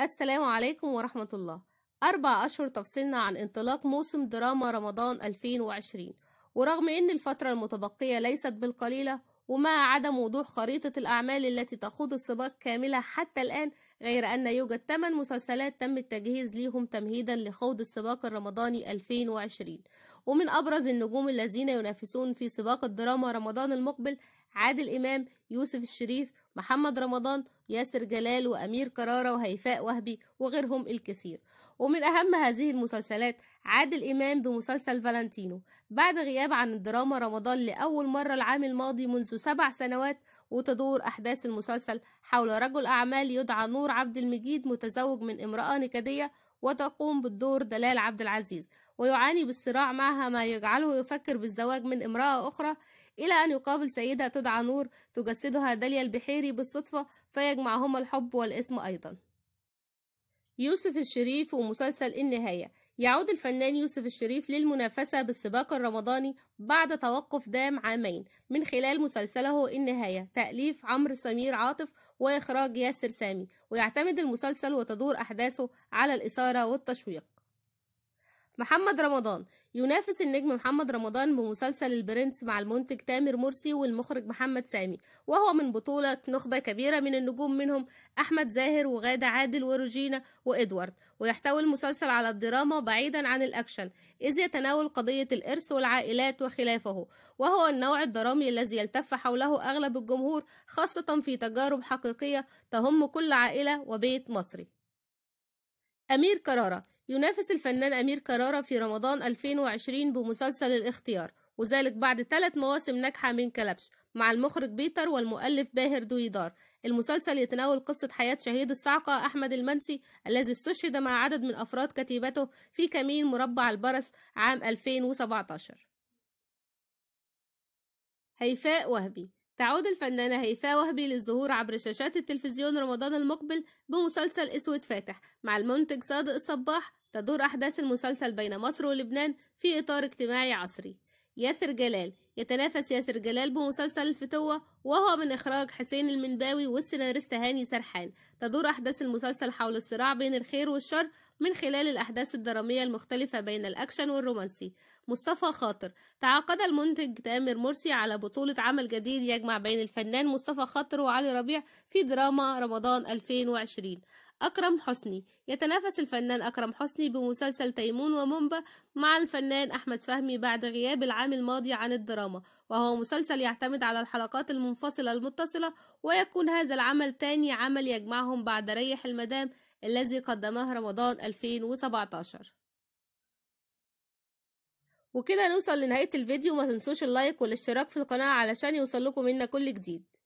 السلام عليكم ورحمة الله أربع أشهر تفصلنا عن انطلاق موسم دراما رمضان 2020 ورغم أن الفترة المتبقية ليست بالقليلة ومع عدم وضوح خريطة الأعمال التي تخوض السباق كاملة حتى الآن غير أن يوجد 8 مسلسلات تم التجهيز ليهم تمهيدا لخوض السباق الرمضاني 2020 ومن أبرز النجوم الذين ينافسون في سباق الدراما رمضان المقبل عادل إمام يوسف الشريف محمد رمضان ياسر جلال وأمير كرارة وهيفاء وهبي وغيرهم الكثير ومن أهم هذه المسلسلات عادل إمام بمسلسل فالنتينو بعد غياب عن الدراما رمضان لأول مرة العام الماضي منذ سبع سنوات وتدور أحداث المسلسل حول رجل أعمال يدعى نور عبد المجيد متزوج من امرأة نكدية وتقوم بالدور دلال عبد العزيز ويعاني بالصراع معها ما يجعله يفكر بالزواج من امرأة أخرى إلى أن يقابل سيدة تدعى نور تجسدها داليا البحيري بالصدفة فيجمعهما الحب والاسم أيضا يوسف الشريف ومسلسل النهاية يعود الفنان يوسف الشريف للمنافسة بالسباق الرمضاني بعد توقف دام عامين من خلال مسلسله النهاية تأليف عمرو سمير عاطف وإخراج ياسر سامي ويعتمد المسلسل وتدور أحداثه على الإثارة والتشويق محمد رمضان ينافس النجم محمد رمضان بمسلسل البرنس مع المنتج تامر مرسي والمخرج محمد سامي وهو من بطولة نخبة كبيرة من النجوم منهم أحمد زاهر وغادة عادل وروجينا وإدوارد ويحتوي المسلسل على الدراما بعيدا عن الأكشن إذ يتناول قضية الإرث والعائلات وخلافه وهو النوع الدرامي الذي يلتف حوله أغلب الجمهور خاصة في تجارب حقيقية تهم كل عائلة وبيت مصري أمير كرارة ينافس الفنان أمير كرارة في رمضان 2020 بمسلسل الاختيار وذلك بعد ثلاث مواسم ناجحة من كلبش مع المخرج بيتر والمؤلف باهر دويدار المسلسل يتناول قصة حياة شهيد الصعقة أحمد المنسي الذي استشهد مع عدد من أفراد كتيبته في كمين مربع البرس عام 2017 هيفاء وهبي تعود الفنانة هيفاء وهبي للظهور عبر شاشات التلفزيون رمضان المقبل بمسلسل أسود فاتح مع المنتج صادق الصباح تدور أحداث المسلسل بين مصر ولبنان في إطار اجتماعي عصري ياسر جلال يتنافس ياسر جلال بمسلسل الفتوة وهو من إخراج حسين المنباوي والسيناريست هاني سرحان تدور أحداث المسلسل حول الصراع بين الخير والشر من خلال الأحداث الدرامية المختلفة بين الأكشن والرومانسي مصطفى خاطر تعاقد المنتج تامر مرسي على بطولة عمل جديد يجمع بين الفنان مصطفى خاطر وعلي ربيع في دراما رمضان 2020 أكرم حسني يتنافس الفنان أكرم حسني بمسلسل تيمون ومنبا مع الفنان أحمد فهمي بعد غياب العام الماضي عن الدراما وهو مسلسل يعتمد على الحلقات المنفصلة المتصلة ويكون هذا العمل تاني عمل يجمعهم بعد ريح المدام الذي قدمه رمضان 2017 وكده نوصل لنهاية الفيديو ما تنسوش اللايك والاشتراك في القناة علشان يوصلكم منا كل جديد